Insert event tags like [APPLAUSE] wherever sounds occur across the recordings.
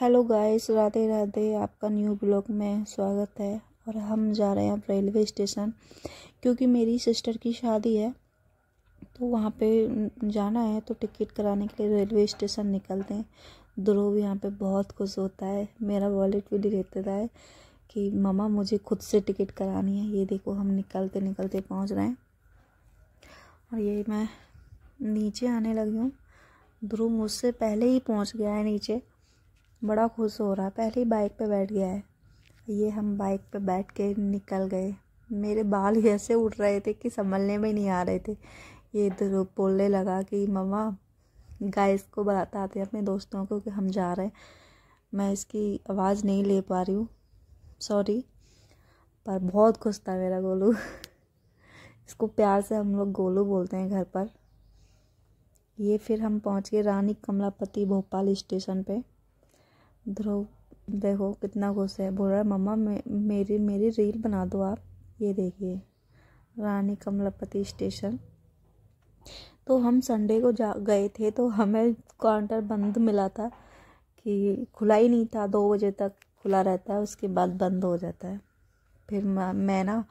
hello guys Radhe Radhe आपका new blog में स्वागत है और हम जा रहे हैं अब रेलवे स्टेशन क्योंकि मेरी सिस्टर की शादी है तो वहाँ पे जाना है तो टिकट कराने के लिए रेलवे स्टेशन निकलते हैं ध्रुव यहाँ पे बहुत खुश होता है मेरा वॉलेट भी लेते है कि ममा मुझे खुद से टिकट करानी है ये देखो हम निकलते निकलते पहुँच रहे हैं और ये मैं नीचे आने लगी हूँ ध्रुव मुझसे पहले ही पहुँच गया है नीचे बड़ा खुश हो रहा पहले ही बाइक पे बैठ गया है ये हम बाइक पे बैठ के निकल गए मेरे बाल ही ऐसे उठ रहे थे कि संभलने में नहीं आ रहे थे ये तो बोलने लगा कि मम्मा गाइस को बताते अपने दोस्तों को कि हम जा रहे हैं मैं इसकी आवाज़ नहीं ले पा रही हूँ सॉरी पर बहुत खुश था मेरा गोलू इसको प्यार से हम लोग गोलू बोलते हैं घर पर ये फिर हम पहुँच गए रानी कमलापति भोपाल स्टेशन पे ध्रुव देखो कितना गुस्सा है बोल रहा है मम्मा मे, मेरी मेरी रील बना दो आप ये देखिए रानी कमलापति स्टेशन तो हम संडे को जा गए थे तो हमें काउंटर बंद मिला था कि खुला ही नहीं था दो बजे तक खुला रहता है उसके बाद बंद हो जाता है फिर मैं ना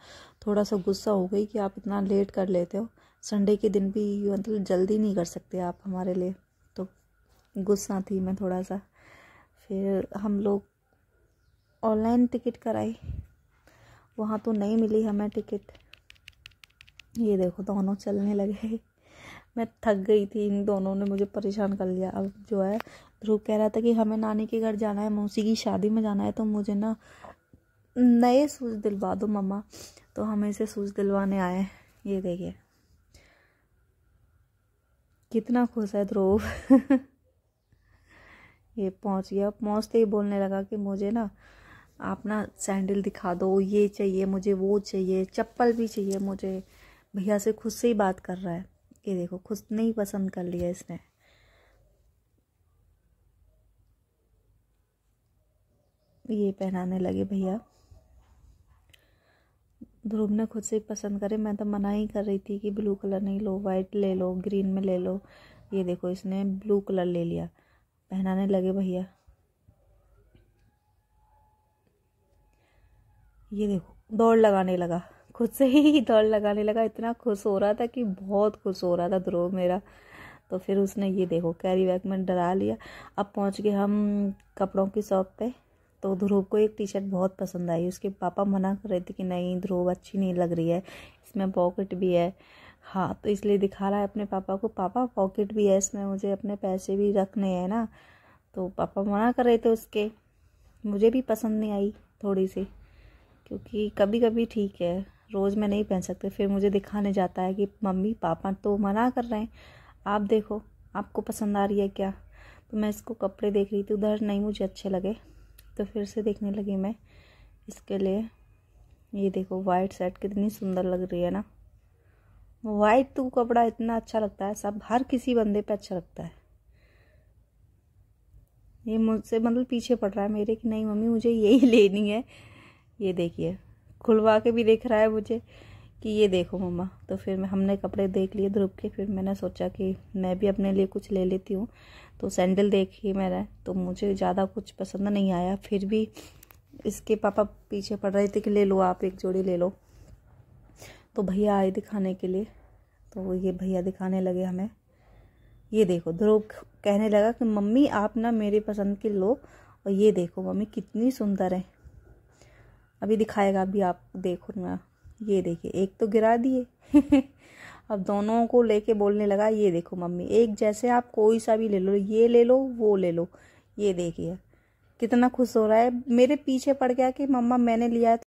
थोड़ा सा गुस्सा हो गई कि आप इतना लेट कर लेते हो संडे के दिन भी मतलब जल्दी नहीं कर सकते आप हमारे लिए तो गुस्सा थी मैं थोड़ा सा फिर हम लोग ऑनलाइन टिकट कराई वहाँ तो नहीं मिली हमें टिकट ये देखो दोनों चलने लगे मैं थक गई थी इन दोनों ने मुझे परेशान कर लिया अब जो है ध्रुव कह रहा था कि हमें नानी के घर जाना है मौसी की शादी में जाना है तो मुझे ना नए सूज दिलवा दो मम्मा तो हम इसे सूज दिलवाने आए ये देखिए कितना खुश है ध्रुव [LAUGHS] ये पहुंच गया पहुंचते ही बोलने लगा कि मुझे ना आप ना सैंडल दिखा दो ये चाहिए मुझे वो चाहिए चप्पल भी चाहिए मुझे भैया से खुद से ही बात कर रहा है ये देखो खुद नहीं पसंद कर लिया इसने ये पहनाने लगे भैया ध्रुव ने खुद से ही पसंद करे मैं तो मना ही कर रही थी कि ब्लू कलर नहीं लो वाइट ले लो ग्रीन में ले लो ये देखो इसने ब्लू कलर ले लिया पहनाने लगे भैया ये देखो दौड़ लगाने लगा खुद से ही [LAUGHS] दौड़ लगाने लगा इतना खुश हो रहा था कि बहुत खुश हो रहा था ध्रुव मेरा तो फिर उसने ये देखो कैरी बैग में डरा लिया अब पहुंच गए हम कपड़ों की शॉप पे तो ध्रुव को एक टी शर्ट बहुत पसंद आई उसके पापा मना कर रहे थे कि नहीं ध्रुव अच्छी नहीं लग रही है इसमें पॉकेट भी है हाँ तो इसलिए दिखा रहा है अपने पापा को पापा पॉकेट भी है इसमें मुझे अपने पैसे भी रखने हैं ना तो पापा मना कर रहे थे उसके मुझे भी पसंद नहीं आई थोड़ी सी क्योंकि कभी कभी ठीक है रोज़ मैं नहीं पहन सकती फिर मुझे दिखाने जाता है कि मम्मी पापा तो मना कर रहे हैं आप देखो आपको पसंद आ रही है क्या तो मैं इसको कपड़े देख रही थी उधर नहीं मुझे अच्छे लगे तो फिर से देखने लगी मैं इसके लिए ये देखो वाइट सेट कितनी सुंदर लग रही है ना वाइट तो कपड़ा इतना अच्छा लगता है सब हर किसी बंदे पे अच्छा लगता है ये मुझसे मतलब पीछे पड़ रहा है मेरे कि नहीं मम्मी मुझे यही [LAUGHS] लेनी है ये देखिए खुलवा के भी देख रहा है मुझे कि ये देखो मम्मा तो फिर हमने कपड़े देख लिए ध्रुव के फिर मैंने सोचा कि मैं भी अपने लिए कुछ ले लेती हूँ तो सैंडल देखिए मेरा तो मुझे ज़्यादा कुछ पसंद नहीं आया फिर भी इसके पापा पीछे पड़ रहे थे कि ले लो आप एक जोड़ी ले लो तो भैया आए दिखाने के लिए तो ये भैया दिखाने लगे हमें ये देखो ध्रुव कहने लगा कि मम्मी आप ना मेरे पसंद के लो और ये देखो मम्मी कितनी सुंदर है अभी दिखाएगा अभी आप देखो ना ये देखिए एक तो गिरा दिए [LAUGHS] अब दोनों को लेके बोलने लगा ये देखो मम्मी एक जैसे आप कोई सा भी ले लो ये ले लो वो ले लो ये देखिए कितना खुश हो रहा है मेरे पीछे पड़ गया कि मम्मा मैंने लिया